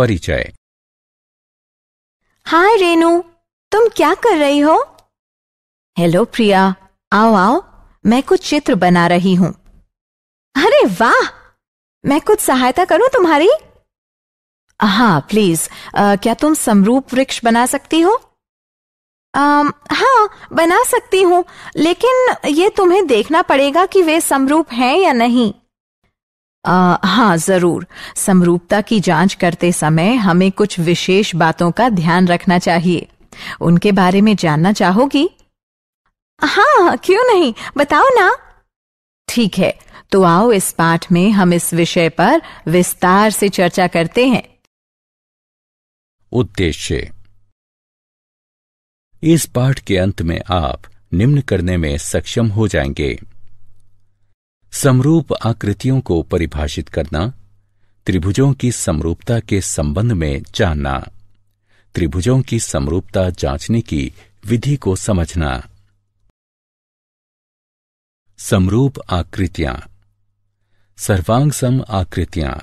परिचय हाय रेनू तुम क्या कर रही हो हेलो प्रिया आओ आओ मैं कुछ चित्र बना रही हूँ अरे वाह मैं कुछ सहायता करूँ तुम्हारी हाँ प्लीज आ, क्या तुम समरूप वृक्ष बना सकती हो आ, हाँ बना सकती हूँ लेकिन ये तुम्हें देखना पड़ेगा कि वे समरूप हैं या नहीं आ, हाँ जरूर समरूपता की जांच करते समय हमें कुछ विशेष बातों का ध्यान रखना चाहिए उनके बारे में जानना चाहोगी हाँ क्यों नहीं बताओ ना ठीक है तो आओ इस पाठ में हम इस विषय पर विस्तार से चर्चा करते हैं उद्देश्य इस पाठ के अंत में आप निम्न करने में सक्षम हो जाएंगे समरूप आकृतियों को परिभाषित करना त्रिभुजों की समरूपता के संबंध में जानना त्रिभुजों की समरूपता जांचने की विधि को समझना समरूप आकृतियां सर्वांगसम आकृतियां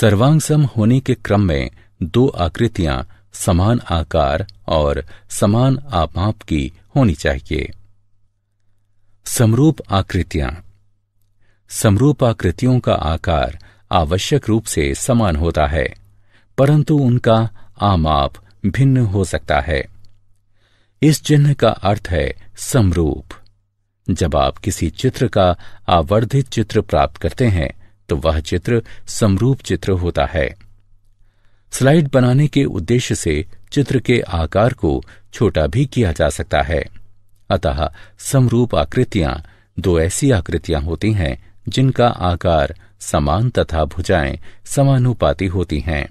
सर्वांगसम होने के क्रम में दो आकृतियां समान आकार और समान आपाप की होनी चाहिए समरूप आकृतियां समरूप आकृतियों का आकार आवश्यक रूप से समान होता है परंतु उनका आमाप भिन्न हो सकता है इस चिन्ह का अर्थ है समरूप जब आप किसी चित्र का आवर्धित चित्र प्राप्त करते हैं तो वह चित्र समरूप चित्र होता है स्लाइड बनाने के उद्देश्य से चित्र के आकार को छोटा भी किया जा सकता है अतः समरूप आकृतियां दो ऐसी आकृतियां होती हैं जिनका आकार समान तथा भुजाएं समानुपाती होती हैं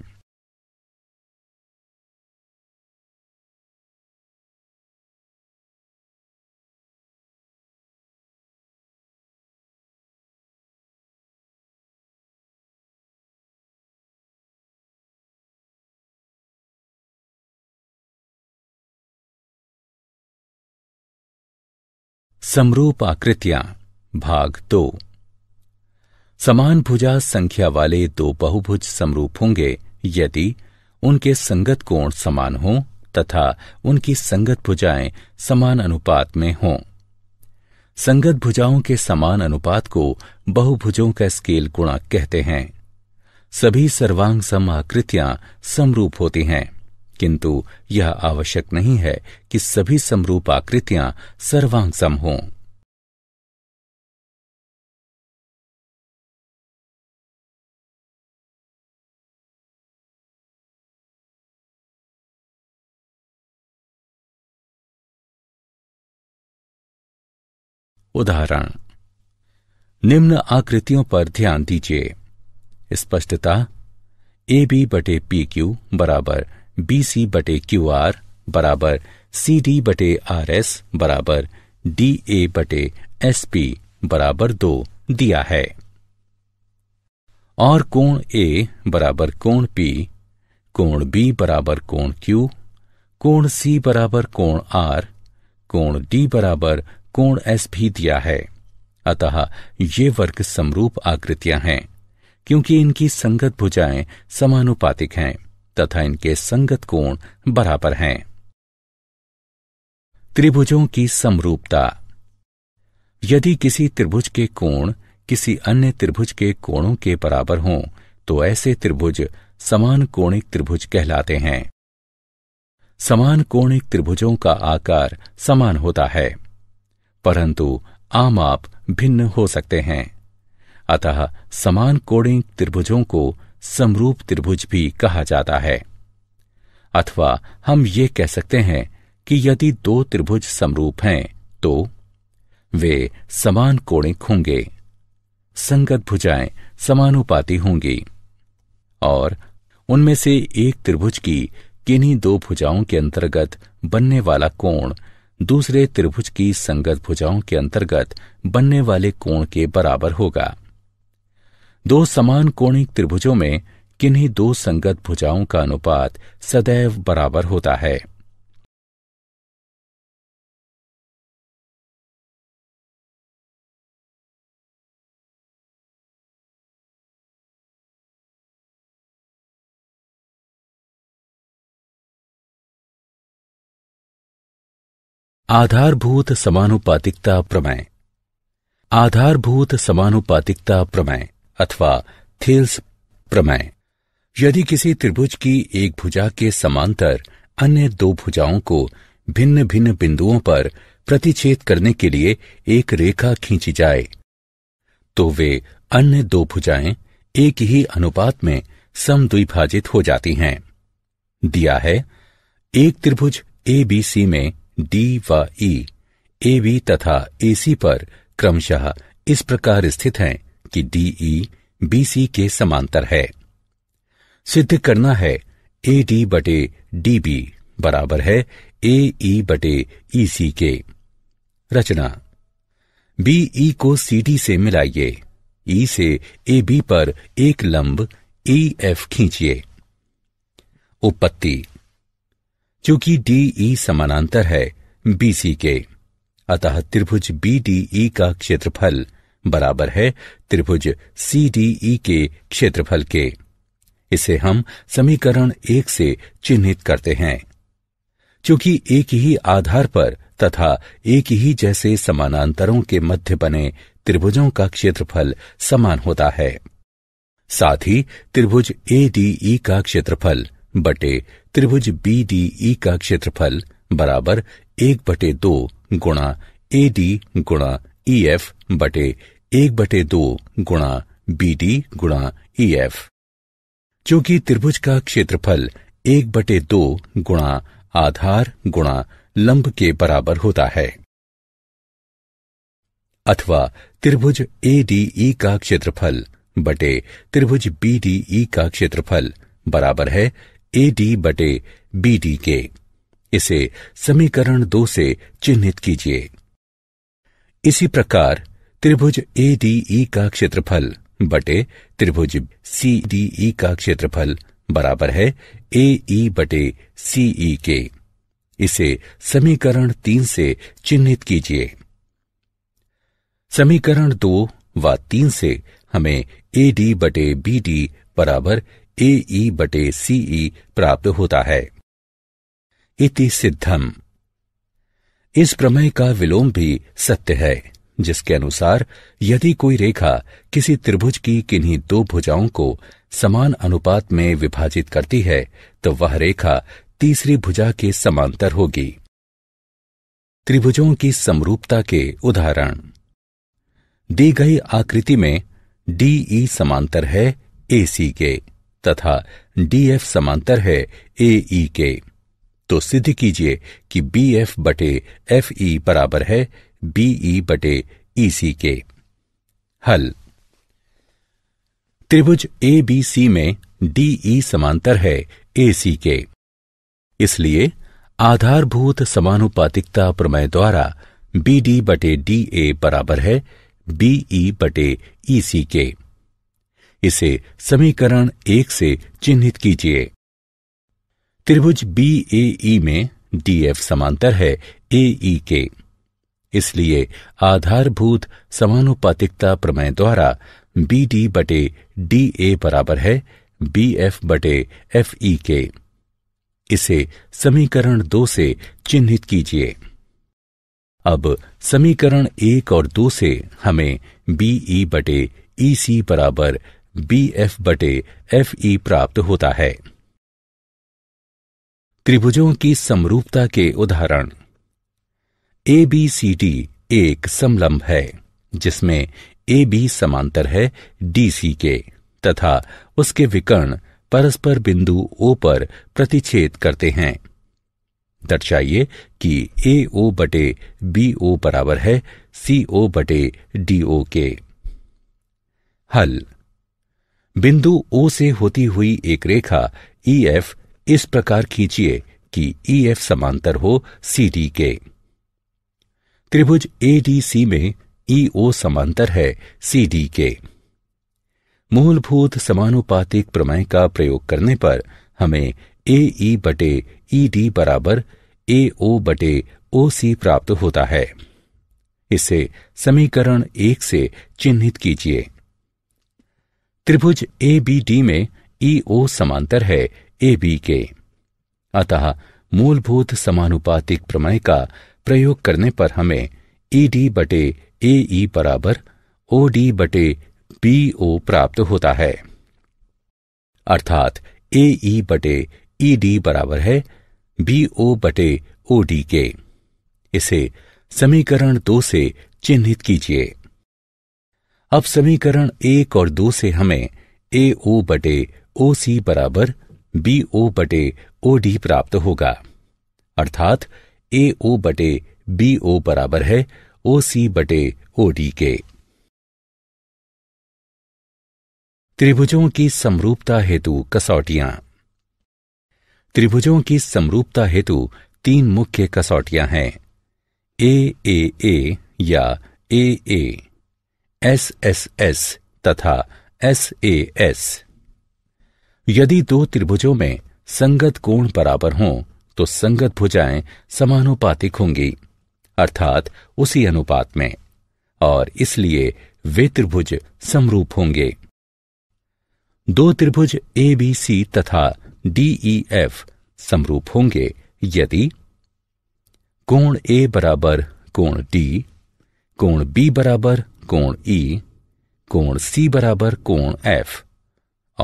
समरूप आकृतियां भाग दो समान भुजा संख्या वाले दो बहुभुज समरूप होंगे यदि उनके संगत कोण समान हों तथा उनकी संगत भुजाएं समान अनुपात में हों संगत भुजाओं के समान अनुपात को बहुभुजों का स्केल गुणा कहते हैं सभी सर्वांग सम आकृतियां समरूप होती हैं किंतु यह आवश्यक नहीं है कि सभी समरूप आकृतियां सर्वांग सम हों उदाहरण निम्न आकृतियों पर ध्यान दीजिए स्पष्टता ए बी बटे पी क्यू बराबर बी सी बटे क्यू आर बराबर सी डी बटे आर एस बराबर डी ए बटे एस पी बराबर दो दिया है और कोण ए बराबर कोण पी कोण बी बराबर कोण क्यू कोण सी बराबर कोण आर कोण डी बराबर कोण एस भी दिया है अतः ये वर्ग समरूप आकृतियां हैं क्योंकि इनकी संगत भुजाएं समानुपातिक हैं तथा इनके संगत कोण बराबर हैं त्रिभुजों की समरूपता यदि किसी त्रिभुज के कोण किसी अन्य त्रिभुज के कोणों के बराबर हों तो ऐसे त्रिभुज समान कोणिक त्रिभुज कहलाते हैं समान कोणिक त्रिभुजों का आकार समान होता है परंतु आम आप भिन्न हो सकते हैं अतः समान कोणिक त्रिभुजों को समरूप त्रिभुज भी कहा जाता है अथवा हम ये कह सकते हैं कि यदि दो त्रिभुज समरूप हैं तो वे समान कोणिक होंगे संगत भुजाएं समानुपाती होंगी और उनमें से एक त्रिभुज की किन्हीं दो भुजाओं के अंतर्गत बनने वाला कोण दूसरे त्रिभुज की संगत भुजाओं के अंतर्गत बनने वाले कोण के बराबर होगा दो समान कोणिक त्रिभुजों में किन्हीं दो संगत भुजाओं का अनुपात सदैव बराबर होता है आधारभूत समानुपातिकता प्रमेय आधारभूत समानुपातिकता प्रमेय अथवा थेल्स प्रमेय यदि किसी त्रिभुज की एक भुजा के समांतर अन्य दो भुजाओं को भिन्न भिन्न बिंदुओं पर प्रतिच्छेद करने के लिए एक रेखा खींची जाए तो वे अन्य दो भुजाएं एक ही अनुपात में समद्विभाजित हो जाती हैं दिया है एक त्रिभुज एबीसी में डी व ई ए बी तथा ए सी पर क्रमशः इस प्रकार स्थित हैं कि डी ई बी सी के समांतर है सिद्ध करना है ए डी बटे डी बी बराबर है ए ई बटे ई सी के रचना बी ई को सी डी से मिलाइए ई से ए बी पर एक लंब ई एफ खींचिए उपपत्ति चूंकि डीई e समानांतर है बीसी के अतः त्रिभुज बी e का क्षेत्रफल बराबर है त्रिभुज सी e के क्षेत्रफल के इसे हम समीकरण एक से चिन्हित करते हैं चूंकि एक ही आधार पर तथा एक ही जैसे समानांतरों के मध्य बने त्रिभुजों का क्षेत्रफल समान होता है साथ ही त्रिभुज ए का क्षेत्रफल बटे त्रिभुज बी डी ई का क्षेत्रफल बराबर एक बटे दो गुणा ए डी गुणा ई एफ बटे एक बटे दो गुणा बी डी गुणा ई एफ चूंकि त्रिभुज का क्षेत्रफल एक बटे दो गुणा आधार गुणा लंब के बराबर होता है अथवा त्रिभुज ए डी ई का क्षेत्रफल बटे त्रिभुज बी डी ई का क्षेत्रफल बराबर है ए डी बटे बी डी के इसे समीकरण दो से चिन्हित कीजिए इसी प्रकार त्रिभुज ए डी ई का क्षेत्रफल बटे त्रिभुज सी डी ई का क्षेत्रफल बराबर है ए ई e बटे सी ई के इसे समीकरण तीन से चिन्हित कीजिए समीकरण दो व तीन से हमें ए डी बटे बी डी बराबर ए ई बटे सी ई प्राप्त होता है इति सिद्धम इस प्रमेय का विलोम भी सत्य है जिसके अनुसार यदि कोई रेखा किसी त्रिभुज की किन्हीं दो भुजाओं को समान अनुपात में विभाजित करती है तो वह रेखा तीसरी भुजा के समांतर होगी त्रिभुजों की समरूपता के उदाहरण दी गई आकृति में डीई समांतर है ए सी के तथा डीएफ समांतर है ए के तो सिद्ध कीजिए कि बी एफ बटे एफ ई बराबर है बी ई बटे ई सी के हल त्रिभुज ए बी सी में डी ई समांतर है ए सी के इसलिए आधारभूत समानुपातिकता प्रमेय द्वारा बी डी बटे डी ए बराबर है बी ई बटे ई सी के इसे समीकरण एक से चिन्हित कीजिए त्रिभुज बी ए ई में डी एफ समांतर है ए ई के इसलिए आधारभूत समानुपातिकता प्रमेय द्वारा बी डी बटे डी ए बराबर है बी एफ बटे एफ ई के इसे समीकरण दो से चिन्हित कीजिए अब समीकरण एक और दो से हमें बी ई e बटे ई e सी बराबर बी एफ बटे एफ ई प्राप्त होता है त्रिभुजों की समरूपता के उदाहरण ए बी सी डी एक समलंब है जिसमें ए बी समांतर है डी सी के तथा उसके विकर्ण परस्पर बिंदु ओ पर प्रतिच्छेद करते हैं दर्शाइए कि ए ओ बटे बी ओ बराबर है सी ओ बटे डी ओ के हल बिंदु ओ से होती हुई एक रेखा ई e एफ इस प्रकार खींचिए कि ई e एफ समांतर हो सी डी के त्रिभुज ए डी सी में ई e ओ समांतर है सी डी के मूलभूत समानुपातिक प्रमेय का प्रयोग करने पर हमें ए ई बटे ई डी बराबर ए ओ बटे ओ सी प्राप्त होता है इसे समीकरण एक से चिन्हित कीजिए त्रिभुज ए बी डी में ई e ओ समांतर है ए बी के अतः मूलभूत समानुपातिक प्रमेय का प्रयोग करने पर हमें ई e डी बटे ए ई e बराबर ओ डी बटे बी ओ प्राप्त होता है अर्थात ए ई बटे ई डी बराबर है बी ओ बटे ओ डी के इसे समीकरण दो से चिन्हित कीजिए अब समीकरण एक और दो से हमें ए ओ बटे ओ सी बराबर बी ओ बटे ओ डी प्राप्त होगा अर्थात ए ओ बटे बी ओ बराबर है ओ सी बटे ओ डी के त्रिभुजों की समरूपता हेतु कसौटियां त्रिभुजों की समरूपता हेतु तीन मुख्य कसौटियां हैं ए ए ए या A A S S S तथा एस ए एस यदि दो त्रिभुजों में संगत कोण बराबर हों तो संगत भुजाएं समानुपातिक होंगी अर्थात उसी अनुपात में और इसलिए वे त्रिभुज समरूप होंगे दो त्रिभुज ए बी सी तथा डी ई एफ समरूप होंगे यदि कोण ए बराबर कोण डी कोण बी बराबर कोण ई e, कोण सी बराबर कोण एफ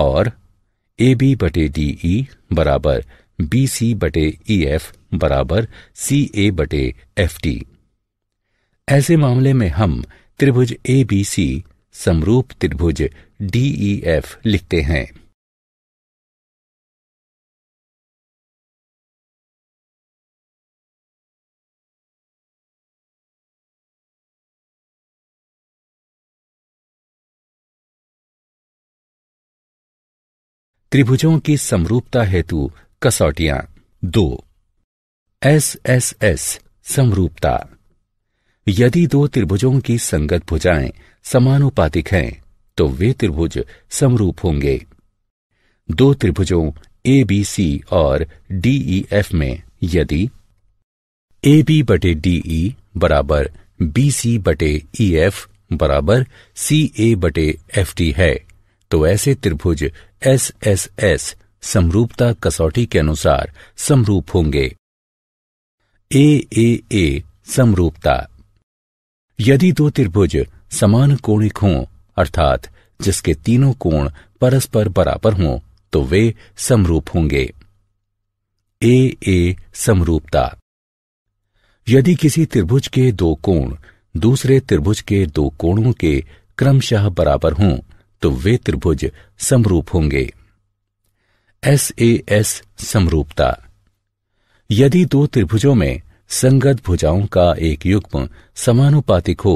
और ए बी बटे डी ई बराबर बी सी बटे ई एफ बराबर सी ए बटे एफ टी ऐसे मामले में हम त्रिभुज ए बी सी समरूप त्रिभुज डी ई एफ लिखते हैं त्रिभुजों की समरूपता हेतु कसौटियां दो एस एस एस समरूपता यदि दो त्रिभुजों की संगत भुजाएं समानुपातिक हैं तो वे त्रिभुज समरूप होंगे दो त्रिभुजों ए बी सी और डी ई एफ में यदि ए बी बटे डी ई बराबर बी सी बटे ई एफ बराबर सी ए बटे एफ टी है तो ऐसे त्रिभुज एस एस एस समरूपता कसौटी के अनुसार समरूप होंगे ए ए ए समरूपता यदि दो त्रिभुज समान कोणिक हों अर्थात जिसके तीनों कोण परस्पर बराबर हों तो वे समरूप होंगे ए ए समरूपता यदि किसी त्रिभुज के दो कोण दूसरे त्रिभुज के दो कोणों के क्रमशः बराबर हों तो वे त्रिभुज समरूप होंगे एस ए एस समरूपता यदि दो त्रिभुजों में संगत भुजाओं का एक युग्म समानुपातिक हो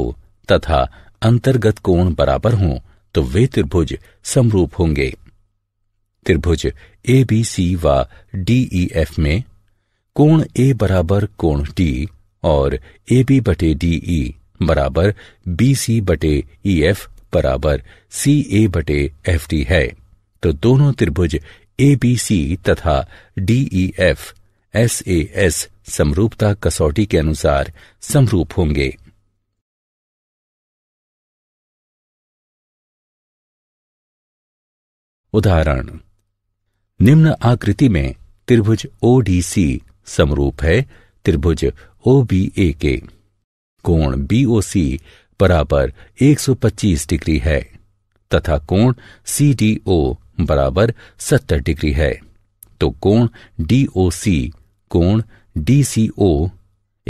तथा अंतर्गत कोण बराबर हो तो वे त्रिभुज समरूप होंगे त्रिभुज ए बी सी व डीई एफ में कोण ए बराबर कोण डी और ए बी बटे डीई बराबर बी सी बटे ई एफ बराबर सी ए बटे एफ डी है तो दोनों त्रिभुज ए बी सी तथा D E F S A S समरूपता कसौटी के अनुसार समरूप होंगे उदाहरण निम्न आकृति में त्रिभुज ओडीसी समरूप है त्रिभुज ओ बी ए के कोण बीओसी बराबर 125 डिग्री है तथा कोण सी डी ओ बराबर 70 डिग्री है तो कोण डी ओ सी कोण डी सी ओ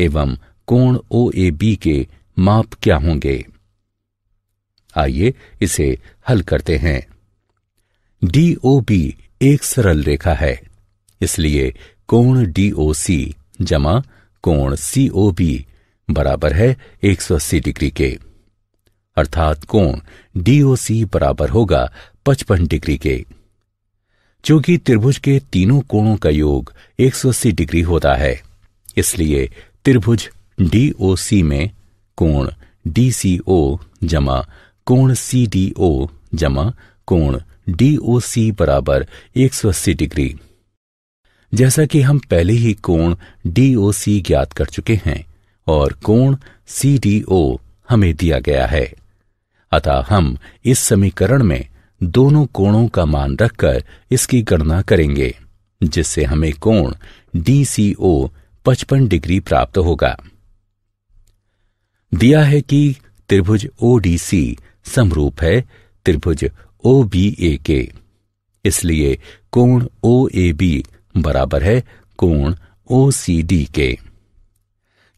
एवं कोण ओ ए बी के माप क्या होंगे आइए इसे हल करते हैं डी ओ बी एक सरल रेखा है इसलिए कोण डी ओ सी जमा कोण सी ओ बी बराबर है 180 डिग्री के अर्थात कोण डीओसी बराबर होगा 55 डिग्री के चूंकि त्रिभुज के तीनों कोणों का योग 180 डिग्री होता है इसलिए त्रिभुज डीओसी में कोण डीसीओ जमा कोण सीडीओ जमा कोण डीओसी बराबर 180 डिग्री जैसा कि हम पहले ही कोण डीओसी ज्ञात कर चुके हैं और कोण सी डी ओ हमें दिया गया है अतः हम इस समीकरण में दोनों कोणों का मान रखकर इसकी गणना करेंगे जिससे हमें कोण डी सी ओ पचपन डिग्री प्राप्त होगा दिया है कि त्रिभुज ओ डी सी समरूप है त्रिभुज ओ बी ए के इसलिए कोण ओ ए बी बराबर है कोण ओ सी डी के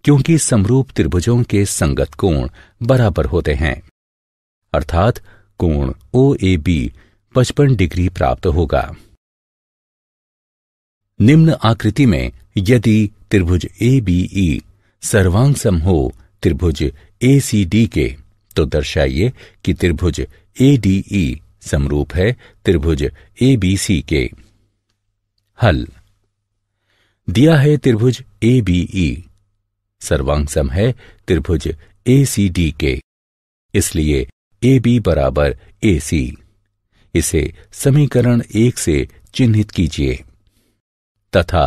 क्योंकि समरूप त्रिभुजों के संगत कोण बराबर होते हैं अर्थात कोण ओ ए बी पचपन डिग्री प्राप्त होगा निम्न आकृति में यदि त्रिभुज ए बी ई e सर्वांग सम हो त्रिभुज ए सी डी के तो दर्शाइए कि त्रिभुज ए डी ई समरूप है त्रिभुज ए बी सी के हल दिया है त्रिभुज ए बी ई सर्वांगसम है त्रिभुज ए सी डी के इसलिए ए बी बराबर ए सी इसे समीकरण एक से चिन्हित कीजिए तथा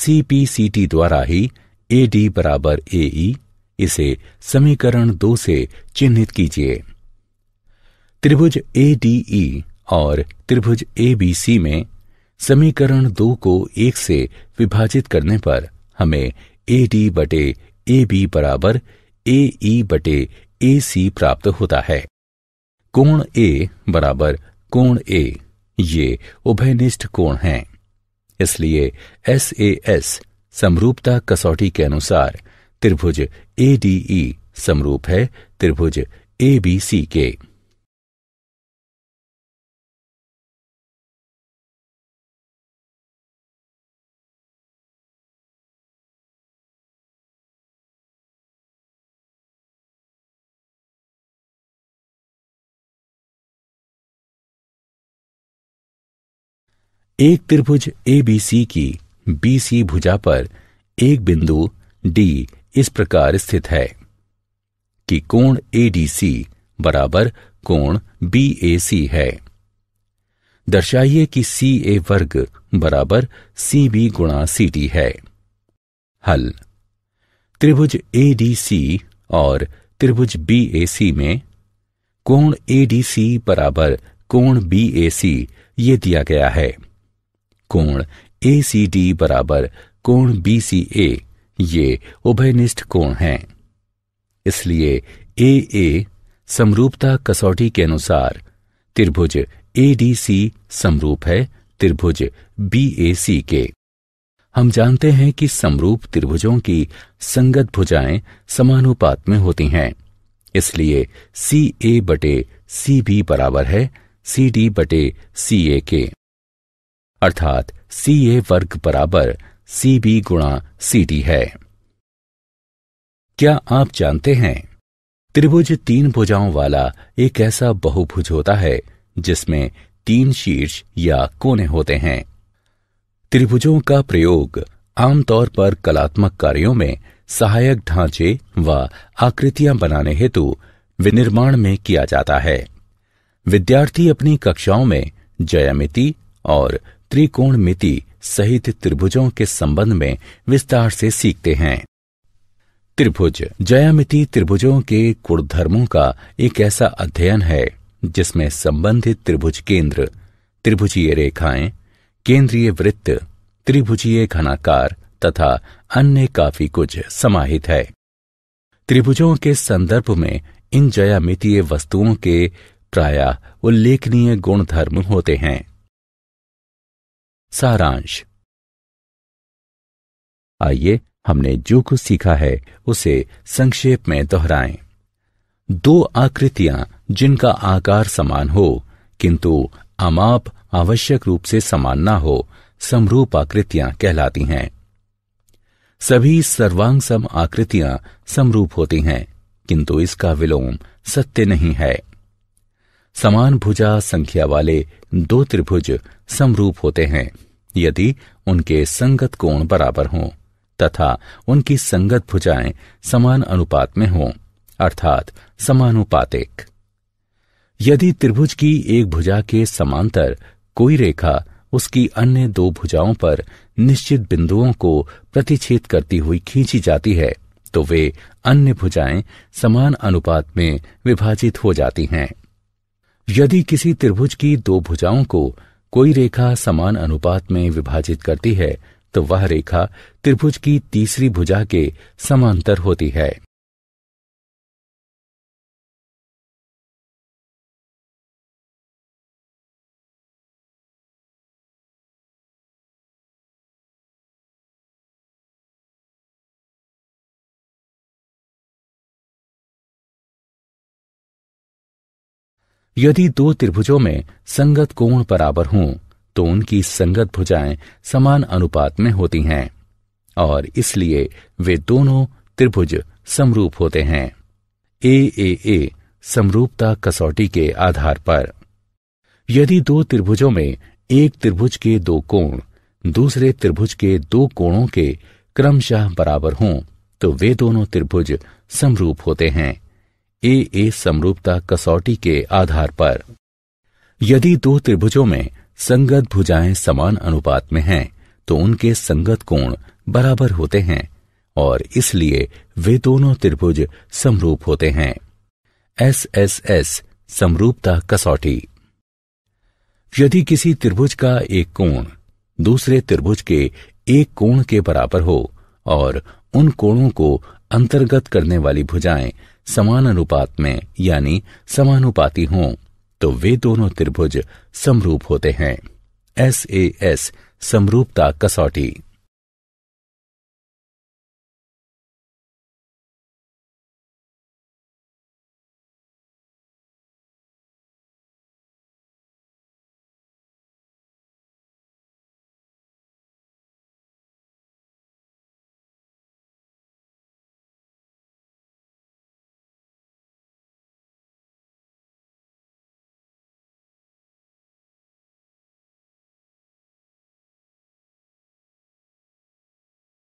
सी पी सी टी द्वारा ही ए डी बराबर ए ई e, इसे समीकरण दो से चिन्हित कीजिए त्रिभुज ए डी ई और त्रिभुज ए बी सी में समीकरण दो को एक से विभाजित करने पर हमें ए डी बटे ए बी बराबर ए ई e बटे ए सी प्राप्त होता है कोण ए बराबर कोण ए ये उभयनिष्ठ कोण हैं इसलिए एस ए एस समरूपता कसौटी के अनुसार त्रिभुज ए डी ई समरूप है त्रिभुज ए बी सी के एक त्रिभुज एबीसी की बीसी भुजा पर एक बिंदु डी इस प्रकार स्थित है कि कोण एडीसी बराबर कोण बीएसी है दर्शाइए कि सी ए वर्ग बराबर सी बी गुणा सी डी है हल त्रिभुज ए डी सी और त्रिभुज बी ए सी में कोण ए डी सी बराबर कोण बी ए सी ये दिया गया है कोण ए सी डी बराबर कोण बी सी ए ये उभयनिष्ठ कोण हैं इसलिए ए ए समरूपता कसौटी के अनुसार त्रिभुज ए डी सी समरूप है त्रिभुज बी ए सी के हम जानते हैं कि समरूप त्रिभुजों की संगत भुजाएं समानुपात में होती हैं इसलिए सी ए बटे सी बी बराबर है सी डी बटे सी ए के अर्थात सी ए वर्ग बराबर सी बी गुणा सी डी है क्या आप जानते हैं त्रिभुज तीन भुजाओं वाला एक ऐसा बहुभुज होता है जिसमें तीन शीर्ष या कोने होते हैं त्रिभुजों का प्रयोग आमतौर पर कलात्मक कार्यों में सहायक ढांचे व आकृतियां बनाने हेतु विनिर्माण में किया जाता है विद्यार्थी अपनी कक्षाओं में जयामिति और त्रिकोण मिति सहित त्रिभुजों के संबंध में विस्तार से सीखते हैं त्रिभुज जयामिति त्रिभुजों के गुणधर्मों का एक ऐसा अध्ययन है जिसमें संबंधित त्रिभुज केंद्र त्रिभुजीय रेखाएं केंद्रीय वृत्त त्रिभुजीय घनाकार तथा अन्य काफी कुछ समाहित है त्रिभुजों के संदर्भ में इन जयामितीय वस्तुओं के प्राय उल्लेखनीय गुणधर्म होते हैं सारांश आइए हमने जो कुछ सीखा है उसे संक्षेप में दोहराएं। दो आकृतियां जिनका आकार समान हो किंतु अमाप आवश्यक रूप से समान ना हो समरूप आकृतियां कहलाती हैं सभी सर्वांग सम आकृतियां समरूप होती हैं किंतु इसका विलोम सत्य नहीं है समान भुजा संख्या वाले दो त्रिभुज समरूप होते हैं यदि उनके संगत कोण बराबर हों तथा उनकी संगत भुजाएं समान अनुपात में हों अर्थात समानुपातिक यदि त्रिभुज की एक भुजा के समांतर कोई रेखा उसकी अन्य दो भुजाओं पर निश्चित बिंदुओं को प्रतिच्छेद करती हुई खींची जाती है तो वे अन्य भुजाएं समान अनुपात में विभाजित हो जाती हैं यदि किसी त्रिभुज की दो भुजाओं को कोई रेखा समान अनुपात में विभाजित करती है तो वह रेखा त्रिभुज की तीसरी भुजा के समांतर होती है यदि दो त्रिभुजों में संगत कोण बराबर हों तो उनकी संगत भुजाएं समान अनुपात में होती हैं और इसलिए वे दोनों त्रिभुज समरूप होते हैं ए ए ए समरूपता कसौटी के आधार पर यदि दो त्रिभुजों में एक त्रिभुज के दो कोण दूसरे त्रिभुज के दो कोणों के क्रमशः बराबर हों तो वे दोनों त्रिभुज समरूप होते हैं ए ए समरूपता कसौटी के आधार पर यदि दो त्रिभुजों में संगत भुजाएं समान अनुपात में हैं तो उनके संगत कोण बराबर होते हैं और इसलिए वे दोनों त्रिभुज समरूप होते हैं एस एस एस समरूपता कसौटी यदि किसी त्रिभुज का एक कोण दूसरे त्रिभुज के एक कोण के बराबर हो और उन कोणों को अंतर्गत करने वाली भुजाएं समान अनुपात में यानी समानुपाती हों तो वे दोनों त्रिभुज समरूप होते हैं एस ए एस समरूपता कसौटी